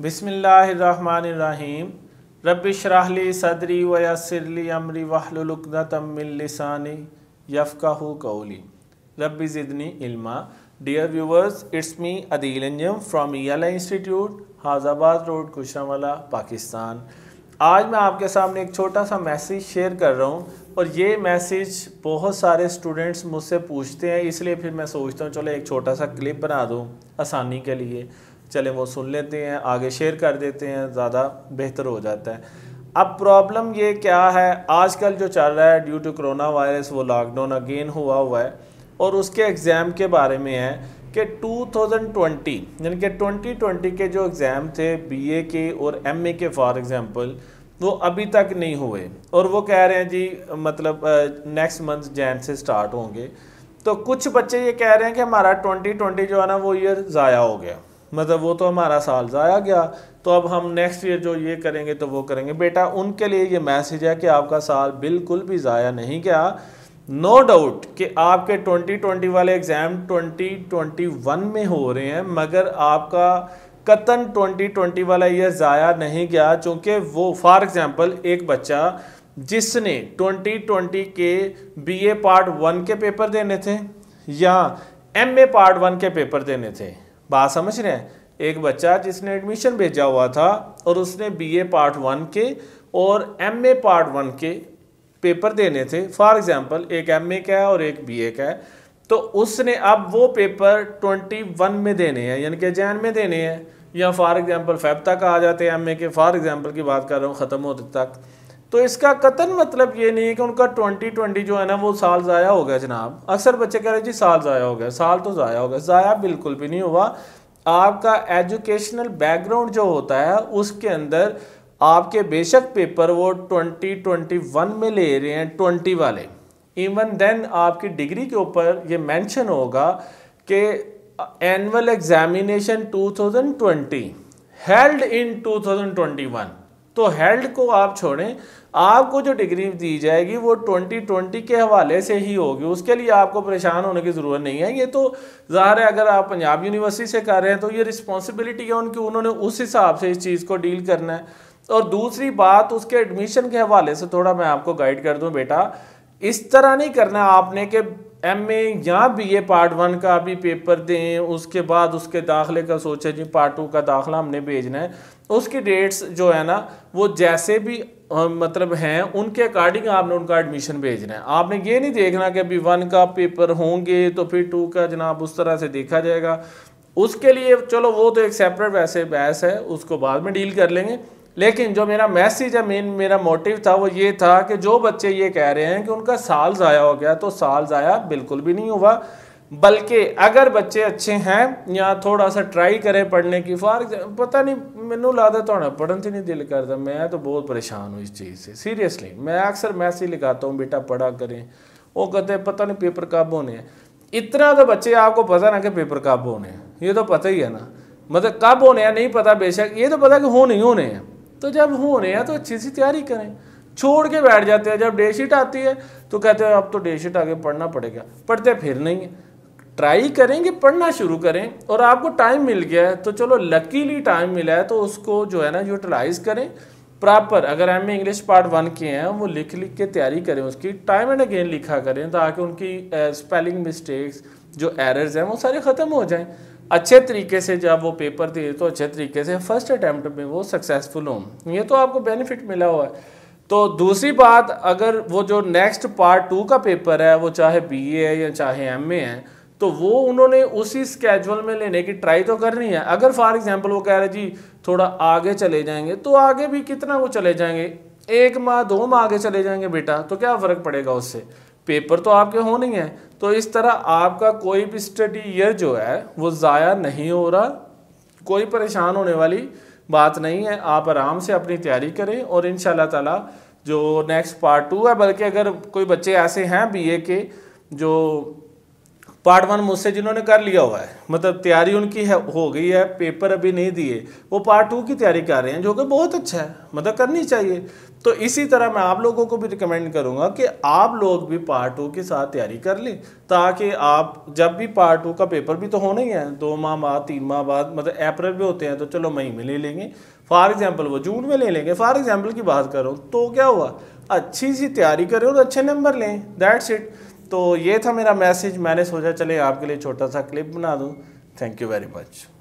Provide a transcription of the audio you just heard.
बिसमीम रबराहली सदरी वसरली अमरी वाहलुकदतमिलसानी यफ़ाहू कौली रबी ज़िदनी इल्मा dear viewers it's me Adeel from याला इंस्टीट्यूट हाजाबाद रोड कुशरावाला पाकिस्तान आज मैं आपके सामने एक छोटा सा मैसेज शेयर कर रहा हूँ और ये मैसेज बहुत सारे स्टूडेंट्स मुझसे पूछते हैं इसलिए फिर मैं सोचता हूँ चलो एक छोटा सा क्लिप बना दूँ आसानी के लिए चले वो सुन लेते हैं आगे शेयर कर देते हैं ज़्यादा बेहतर हो जाता है अब प्रॉब्लम ये क्या है आजकल जो चल रहा है ड्यू टू कोरोना वायरस वो लॉकडाउन अगेन हुआ हुआ है और उसके एग्ज़ाम के बारे में है कि 2020 यानी कि 2020 के जो एग्ज़ाम थे बीए के और एमए के फॉर एग्ज़ाम्पल वो अभी तक नहीं हुए और वो कह रहे हैं जी मतलब नेक्स्ट मंथ जैन से स्टार्ट होंगे तो कुछ बच्चे ये कह रहे हैं कि हमारा 2020 जो है ना वो ईयर ज़ाया हो गया मतलब वो तो हमारा साल ज़ाया गया तो अब हम नेक्स्ट ईयर जो ये करेंगे तो वो करेंगे बेटा उनके लिए ये मैसेज है कि आपका साल बिल्कुल भी ज़ाया नहीं गया नो no डाउट कि आपके 2020 वाले एग्ज़ाम 2021 में हो रहे हैं मगर आपका कतन 2020 वाला ईयर ज़ाया नहीं गया चूँकि वो फॉर एग्ज़ाम्पल एक बच्चा जिसने 2020 के बीए पार्ट वन के पेपर देने थे या एमए पार्ट वन के पेपर देने थे बात समझ रहे हैं एक बच्चा जिसने एडमिशन भेजा हुआ था और उसने बीए पार्ट वन के और एमए पार्ट वन के पेपर देने थे फॉर एग्ज़ाम्पल एक एमए का है और एक बीए का है तो उसने अब वो पेपर ट्वेंटी वन में देने हैं यानी कि जैन में देने हैं या फॉर एग्ज़ाम्पल फेब तक आ जाते हैं एम ए के फॉर एग्ज़ाम्पल की बात कर रहा हूँ ख़त्म होते तक तो इसका कतन मतलब ये नहीं है कि उनका ट्वेंटी ट्वेंटी जो है ना वो साल ज़ाया हो गया जनाब अक्सर बच्चे कह रहे जी साल ज़ाया हो गया साल तो ज़ाया हो गया ज़ाया बिल्कुल भी नहीं हुआ आपका एजुकेशनल बैकग्राउंड जो होता है उसके अंदर आपके बेशक पेपर वो ट्वेंटी ट्वेंटी वन में ले रहे हैं ट्वेंटी वाले इवन देन आपकी डिग्री के ऊपर ये मैंशन होगा कि annual examination twenty held in two thousand twenty one तो हेल्ड को आप छोड़ें आपको जो डिग्री दी जाएगी वो 2020 के हवाले से ही होगी उसके लिए आपको परेशान होने की ज़रूरत नहीं है ये तो ज़ाहिर है अगर आप पंजाब यूनिवर्सिटी से कर रहे हैं तो ये रिस्पॉन्सिबिलिटी है उनकी उन्होंने उस हिसाब से इस चीज़ को डील करना है और दूसरी बात उसके एडमिशन के हवाले से थोड़ा मैं आपको गाइड कर दूँ बेटा इस तरह नहीं करना आपने कि एम ए या बी ए पार्ट वन का अभी पेपर दें उसके बाद उसके दाखिले का सोचा जी पार्ट टू का दाखिला हमने भेजना है उसकी डेट्स जो है ना वो जैसे भी मतलब हैं उनके अकॉर्डिंग आपने उनका एडमिशन भेजना है आपने ये नहीं देखना कि अभी वन का पेपर होंगे तो फिर टू का जनाब उस तरह से देखा जाएगा उसके लिए चलो वो तो एक सेपरेट वैसे बहस है उसको बाद में डील कर लेंगे लेकिन जो मेरा मैसेज है मेन मेरा मोटिव था वो ये था कि जो बच्चे ये कह रहे हैं कि उनका साल ज़ाया हो गया तो साल ज़ाया बिल्कुल भी नहीं हुआ बल्कि अगर बच्चे अच्छे हैं या थोड़ा सा ट्राई करें पढ़ने की फार पता नहीं मैनू लगता तो पढ़न से नहीं दिल करता मैं तो बहुत परेशान हूँ इस चीज़ से सीरियसली मैं अक्सर मैसेज लिखाता हूँ बेटा पढ़ा करें वो कहते हैं पता नहीं पेपर कब होने हैं इतना तो बच्चे आपको पता ना कि पेपर कब होने हैं ये तो पता ही है ना मतलब कब होने हैं नहीं पता बेशक ये तो पता कि होने ही होने हैं तो जब हो रहे हैं तो अच्छी सी तैयारी करें छोड़ के बैठ जाते हैं जब डे शीट आती है तो कहते हैं अब तो डे शीट आगे पढ़ना पड़ेगा पढ़ते फिर नहीं है ट्राई करेंगे पढ़ना शुरू करें और आपको टाइम मिल गया है तो चलो लकीली टाइम मिला है तो उसको जो है ना यूटिलाइज करें प्रॉपर अगर एम इंग्लिश पार्ट वन के हैं वो लिख लिख के तैयारी करें उसकी टाइम एंड अगेन लिखा करें ताकि उनकी स्पेलिंग मिस्टेक्स जो एरर्स हैं वो सारे ख़त्म हो जाएं अच्छे तरीके से जब वो पेपर दिए तो अच्छे तरीके से फर्स्ट अटैम्प्ट में वो सक्सेसफुल हों ये तो आपको बेनिफिट मिला हुआ है तो दूसरी बात अगर वो जो नेक्स्ट पार्ट टू का पेपर है वो चाहे ए है या चाहे ए है तो वो उन्होंने उसी स्केजुअल में लेने की ट्राई तो करनी है अगर फॉर एग्जाम्पल वो कह रहे जी थोड़ा आगे चले जाएंगे तो आगे भी कितना वो चले जाएंगे एक माह दो माह आगे चले जाएंगे बेटा तो क्या फ़र्क पड़ेगा उससे पेपर तो आपके हो नहीं है तो इस तरह आपका कोई भी स्टडी ईयर जो है वो ज़ाया नहीं हो रहा कोई परेशान होने वाली बात नहीं है आप आराम से अपनी तैयारी करें और इन ताला जो नेक्स्ट पार्ट टू है बल्कि अगर कोई बच्चे ऐसे हैं बीए के जो पार्ट वन मुझसे जिन्होंने कर लिया हुआ है मतलब तैयारी उनकी है हो गई है पेपर अभी नहीं दिए वो पार्ट टू की तैयारी कर रहे हैं जो कि बहुत अच्छा है मतलब करनी चाहिए तो इसी तरह मैं आप लोगों को भी रिकमेंड करूंगा कि आप लोग भी पार्ट टू के साथ तैयारी कर लें ताकि आप जब भी पार्ट टू का पेपर भी तो होना ही है दो माह बाद तीन माह बाद मतलब अप्रैल में होते हैं तो चलो मई में ले लेंगे फॉर एग्ज़ाम्पल वो जून में ले लेंगे फॉर एग्ज़ाम्पल की बात करूँ तो क्या हुआ अच्छी सी तैयारी करें और अच्छे नंबर लें दैट्स इट तो ये था मेरा मैसेज मैंने सोचा चले आपके लिए छोटा सा क्लिप बना दूँ थैंक यू वेरी मच